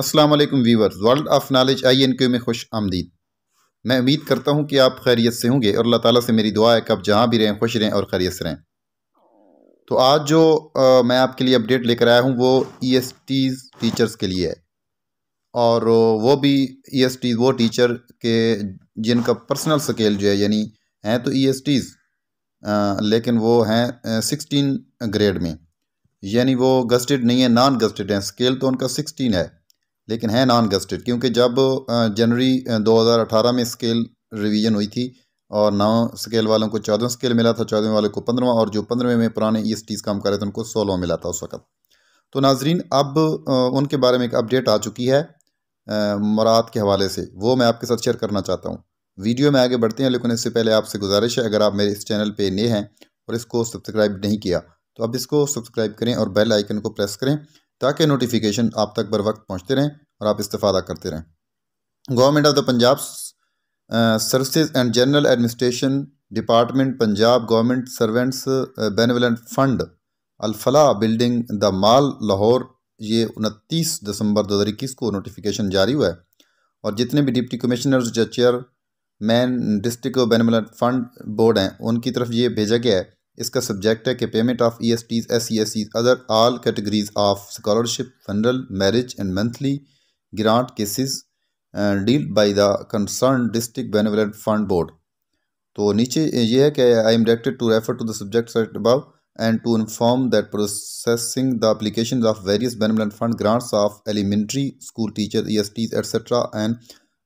अस्सलाम वालेकुम viewers world of knowledge I N Q में खुश आमदीद मैं उम्मीद करता हूँ कि आप खैरियत से होंगे और अल्लाह ताला से मेरी दुआ है कि आप जहाँ भी रहें खुश रहें और खैरियत से रहें तो आज जो आ, मैं आपके लिए अपडेट लेकर आया हूँ वो ई एस टीज़ टीचर्स के लिए है और वो भी ई एस टीज़ वो टीचर के जिनका पर्सनल स्केल जो है यानी हैं तो ई एस टीज़ लेकिन वो हैं सिक्सटीन ग्रेड में यानी वो गस्टेड नहीं है नॉन गस्टेड हैं स्केल तो उनका सिक्सटीन है लेकिन है नॉन गजटेड क्योंकि जब जनवरी 2018 में स्केल रिवीजन हुई थी और नौ स्केल वालों को चौदह स्केल मिला था चौदहवें वालों को पंद्रह और जो पंद्रहवें में पुराने ई एस टीज़ काम कर रहे थे उनको सोलहवा मिला था उस वक्त तो नाजरीन अब उनके बारे में एक अपडेट आ चुकी है मरात के हवाले से वो मैं आपके साथ शेयर करना चाहता हूँ वीडियो में आगे बढ़ते हैं लेकिन इससे पहले आपसे गुजारिश है अगर आप मेरे इस चैनल पर नए हैं और इसको सब्सक्राइब नहीं किया तो अब इसको सब्सक्राइब करें और बेल आइकन को प्रेस करें ताकि नोटिफिकेशन आप तक बर वक्त पहुँचते रहें और आप इस्तेफ़ादा करते रहें government of the Punjab services and general administration department Punjab government servants benevolent fund Alfalah building the mall Lahore ये उनतीस दिसंबर दो हज़ार इक्कीस को नोटिफिकेशन जारी हुआ है और जितने भी डिप्टी कमिश्नर्स या chairman district benevolent fund board हैं उनकी तरफ ये भेजा गया है इसका सब्जेक्ट है कि payment of E S Ts S C S C other all categories of scholarship funeral marriage and monthly grant cases deal by the concern district benevolent fund board तो नीचे ये है कि I am directed to refer to the subject set above and to inform that processing the application of various benevolent fund grants of elementary school teacher E S Ts etcetera and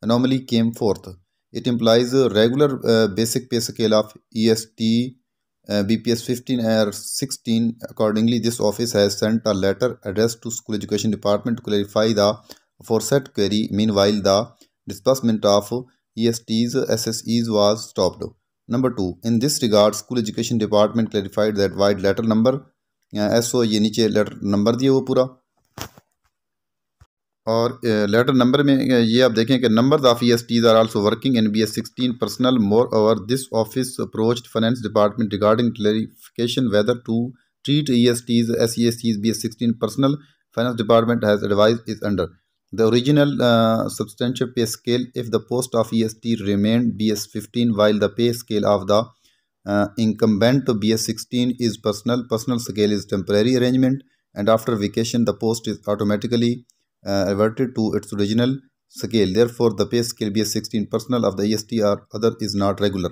normally came fourth it employees regular basic pay scale of E S T B P S fifteen air sixteen accordingly this office has sent a letter address to school education department to clarify the set query meanwhile the disbursement of E S Ts S S is was stopped number two in this regard school education department clarified that vide letter number S O ये नीचे letter number दिए वो पूरा और letter number में ये आप देखें कि number of E S Ts are also working in B S sixteen personnel moreover this office approach finance department regarding clarification whether to treat ESTs, SESTs, BS16 personal finance department has advised is under. The original uh, substantial pay scale if the post of EST remained BS15 while the pay scale of the uh, incumbent to BS16 is personal. Personal scale is temporary arrangement and after vacation the post is automatically uh, reverted to its original scale. Therefore, the pay scale BS16 personal of the EST or other is not regular.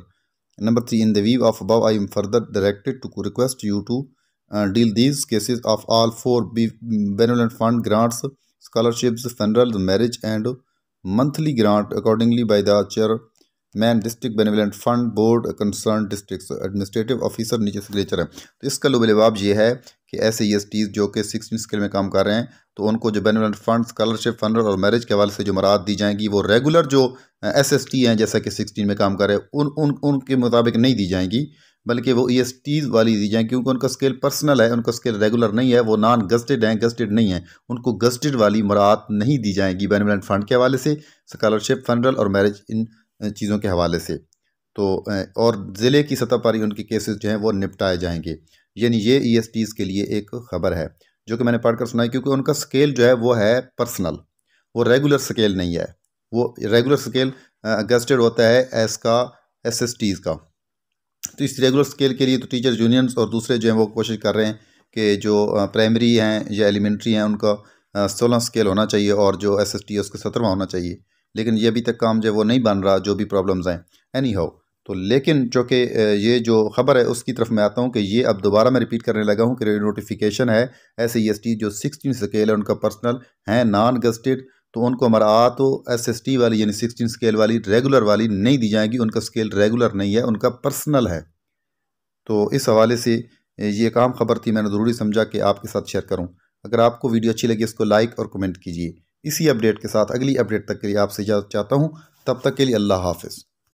Number 3. In the view of above, I am further directed to request you to uh, deal these cases of all four benevolent fund grants, scholarships, funerals, marriage and monthly grant accordingly by the chair man district benevolent fund board concern district administrative officer नीचे signature है तो इसका लोबे जवाब ये है कि ऐसे ई S tees जो कि सिक्सटीन स्केल में काम कर रहे हैं तो उनको जो बेनिविलेंट फंड स्कॉलरशिप फंडर और मैरिज के हवाले से जो मराद दी जाएंगी वो रेगुलर जो एस एस टी हैं जैसा कि सिक्सटीन में काम कर रहे हैं उन उन उनके मुताबिक नहीं दी जाएंगी बल्कि वो ई एस टीज़ वाली दी जाएंगी क्योंकि उनका स्केल पर्सनल है उनका स्केल रेगुलर नहीं है वो नॉन गस्टेड हैं गस्टेड नहीं है उनको गस्टेड वाली मराद नहीं दी जाएगी बेनिफिट फंड के हवाले से स्कॉलरशिप फंडल और मैरिज इन चीज़ों के हवाले से तो और ज़िले की सतह पर ही उनके केसेस जो हैं वो निपटाए जाएंगे यानी ये ई e के लिए एक ख़बर है जो कि मैंने पढ़कर सुनाई क्योंकि उनका स्केल जो है वो है पर्सनल वो रेगुलर स्केल नहीं है वो रेगुलर स्केल गजटेड होता है एस का एस एस टीज़ का तो इस रेगुलर स्केल के लिए तो टीचर यूनियंस और दूसरे जो हैं वो कोशिश कर रहे हैं कि जो प्राइमरी हैं या एलिमेंट्री हैं उनका सोलह स्केल होना चाहिए और जो एस एस टी है उसका सत्रहवा होना चाहिए लेकिन ये अभी तक काम जो वो नहीं बन रहा जो भी प्रॉब्लम्स हैं एनी हाउ तो लेकिन चूँकि ये जो ख़बर है उसकी तरफ मैं आता हूँ कि ये अब दोबारा मैं रिपीट करने लगा हूँ कि नोटिफिकेशन है एस ई एस टी जो सिक्सटीन स्केल है उनका पर्सनल है नॉन गस्टेड तो उनको आ तो एस एस टी वाली यानी सिक्सटीन स्केल वाली रेगुलर वाली नहीं दी जाएगी उनका स्केल रेगुलर नहीं है उनका पर्सनल है तो इस हवाले से ये एक आम खबर थी मैंने ज़रूरी समझा कि आपके साथ शेयर करूँ अगर आपको वीडियो अच्छी लगी इसको लाइक और कमेंट कीजिए इसी अपडेट के साथ अगली अपडेट तक के लिए आपसे इजाज़त चाहता हूँ तब तक के लिए अल्लाह हाफिज़